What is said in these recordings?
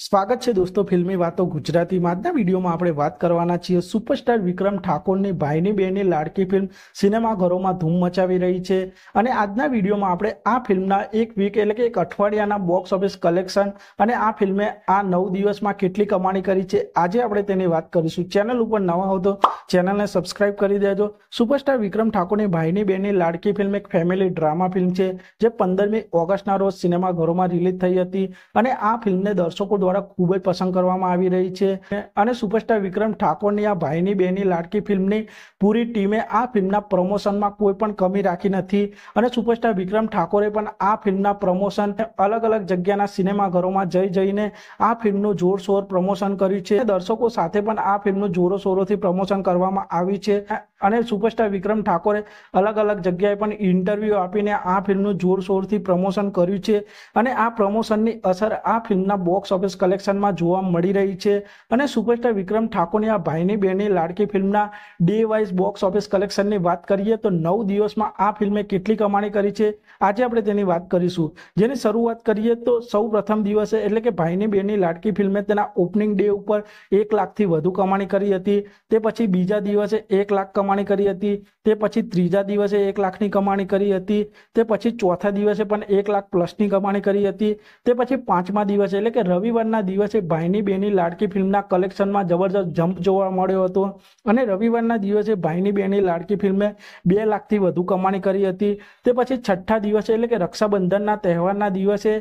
સ્વાગત છે દોસ્તો ફિલ્મી વાતો ગુજરાતીમાં આજના વિડીયોમાં આપણે વાત કરવાના છીએ સુપરસ્ટાર વિક્રમ ઠાકોરની ભાઈની બહેનની લાડકી ફિલ્મ સિનેમાઘરોમાં ધૂમ મચાવી રહી છે અને આજના વિડીયોમાં આપણે આ ફિલ્મના એક વીક એટલે કે એક અઠવાડિયાના બોક્સ ઓફિસ કલેક્શન અને આ ફિલ્મે આ નવ દિવસમાં કેટલી કમાણી કરી છે આજે આપણે તેની વાત કરીશું ચેનલ ઉપર નવા હો તો ચેનલને સબસ્ક્રાઇબ કરી દેજો સુપરસ્ટાર વિક્રમ ઠાકોરની ભાઈની બેની લાડકી ફિલ્મ એક ફેમિલી ડ્રામા ફિલ્મ છે જે પંદરમી ઓગસ્ટના રોજ સિનેમાઘરોમાં રિલીઝ થઈ હતી અને આ ફિલ્મને દર્શકો દ્વારા દ્વારા ખૂબ જ પસંદ કરવામાં આવી રહી છે અને સુપરસ્ટાર વિક્રમ ઠાકોરની આ ભાઈની બેની લાડકી ફિલ્મની પૂરી ટીમે આ ફિલ્મના પ્રમોશનમાં કોઈ પણ કમી રાખી નથી અને સુપરસ્ટાર વિક્રમ ઠાકોરે પણ આ ફિલ્મના પ્રમોશન અલગ અલગ જગ્યાના સિનેમાઘરોમાં જઈ જઈને આ ફિલ્મનું જોરશોર પ્રમોશન કર્યું છે દર્શકો સાથે પણ આ ફિલ્મનું જોરોશોરોથી પ્રમોશન કરવામાં આવ્યું છે અને સુપરસ્ટાર વિક્રમ ઠાકોરે અલગ અલગ જગ્યાએ પણ ઇન્ટરવ્યૂ આપીને આ ફિલ્મનું જોરશોરથી પ્રમોશન કર્યું છે અને આ પ્રમોશનની અસર આ ફિલ્મના બોક્સ ઓફિસ કલેક્શનમાં જોવા મળી રહી છે અને સુપરસ્ટાર વિક્રમ ઠાકોરની આ ભાઈની બહેનની લાડકી ફિલ્મના ડે વાઇઝ બોક્સ ઓફિસ કલેક્શનની વાત કરીએ તો નવ દિવસમાં આ ફિલ્મે કેટલી કમાણી કરી છે આજે આપણે તેની વાત કરીશું જેની શરૂઆત કરીએ તો સૌ પ્રથમ દિવસે એટલે કે ભાઈની બહેનની લાડકી ફિલ્મે તેના ઓપનિંગ ડે ઉપર એક લાખથી વધુ કમાણી કરી હતી તે પછી બીજા દિવસે એક લાખ કમા કમાણી કરી હતી તે પછી ત્રીજા દિવસે એક લાખની કમાણી કરી હતી તે પછી ચોથા દિવસે પણ એક લાખ પ્લસની કમાણી કરી હતી તે પછી પાંચમા દિવસે એટલે કે રવિવારના દિવસે ભાઈની બેની લાડકી ફિલ્મના કલેક્શનમાં જબરજસ્ત જમ્પ જોવા મળ્યો હતો અને રવિવારના દિવસે ભાઈની બેની લાડકી ફિલ્મે બે લાખથી વધુ કમાણી કરી હતી તે પછી છઠ્ઠા દિવસે એટલે કે રક્ષાબંધનના તહેવારના દિવસે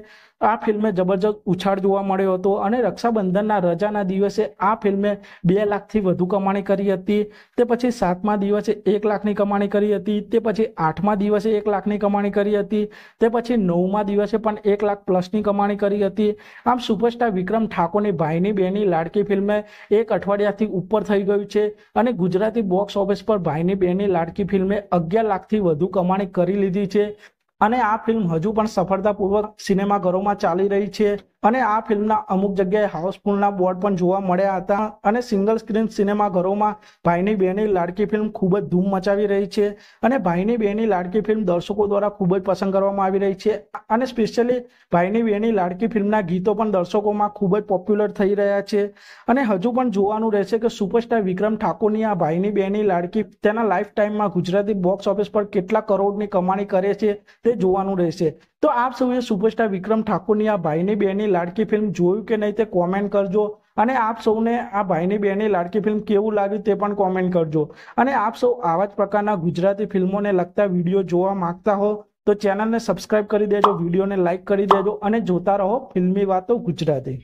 આ ફિલ્મે જબરજસ્ત ઉછાળ જોવા મળ્યો હતો અને રક્ષાબંધનના રજાના દિવસે આ ફિલ્મે બે લાખથી વધુ કમાણી કરી હતી તે પછી સાતમા દિવસે એક લાખની કમાણી કરી હતી તે પછી આઠમા દિવસે એક લાખની કમાણી કરી હતી તે પછી નવમા દિવસે પણ એક લાખ પ્લસની કમાણી કરી હતી આમ સુપરસ્ટાર વિક્રમ ઠાકોરની ભાઈની બેની લાડકી ફિલ્મે એક અઠવાડિયાથી ઉપર થઈ ગયું છે અને ગુજરાતી બોક્સ ઓફિસ પર ભાઈની બેની લાડકી ફિલ્મે અગિયાર લાખથી વધુ કમાણી કરી લીધી છે અને આ ફિલ્મ હજુ પણ સફળતાપૂર્વક સિનેમાઘરોમાં ચાલી રહી છે અને આ ફિલ્મના અમુક જગ્યાએ હાઉસફુલના બોર્ડ પણ જોવા મળ્યા હતા અને સિંગલ સ્ક્રીન સિનેમા ઘરોમાં ભાઈની બેની લાડકી ફિલ્મ ખૂબ જ ધૂમ મચાવી રહી છે અને ભાઈની બેની લાડકી ફિલ્મ દર્શકો દ્વારા ખૂબ જ પસંદ કરવામાં આવી રહી છે અને સ્પેશિયલી ભાઈની બેની લાડકી ફિલ્મના ગીતો પણ દર્શકોમાં ખૂબ જ પોપ્યુલર થઈ રહ્યા છે અને હજુ પણ જોવાનું રહેશે કે સુપરસ્ટાર વિક્રમ ઠાકોરની આ ભાઈની બેની લાડકી તેના લાઈફ ટાઈમમાં ગુજરાતી બોક્સ ઓફિસ પર કેટલા કરોડની કમાણી કરે છે તે જોવાનું રહેશે તો આપ સૌએ સુપરસ્ટાર વિક્રમ ઠાકોરની આ ભાઈની બેની લાડકી ફિલ્મ જોયું કે નહીં તે કોમેન્ટ કરજો અને આપ સૌને આ ભાઈની બેની લાડકી ફિલ્મ કેવું લાગ્યું તે પણ કોમેન્ટ કરજો અને આપ સૌ આવા જ પ્રકારના ગુજરાતી ફિલ્મોને લગતા વિડીયો જોવા માંગતા હો તો ચેનલને સબસ્ક્રાઇબ કરી દેજો વિડીયોને લાઇક કરી દેજો અને જોતા રહો ફિલ્મી વાતો ગુજરાતી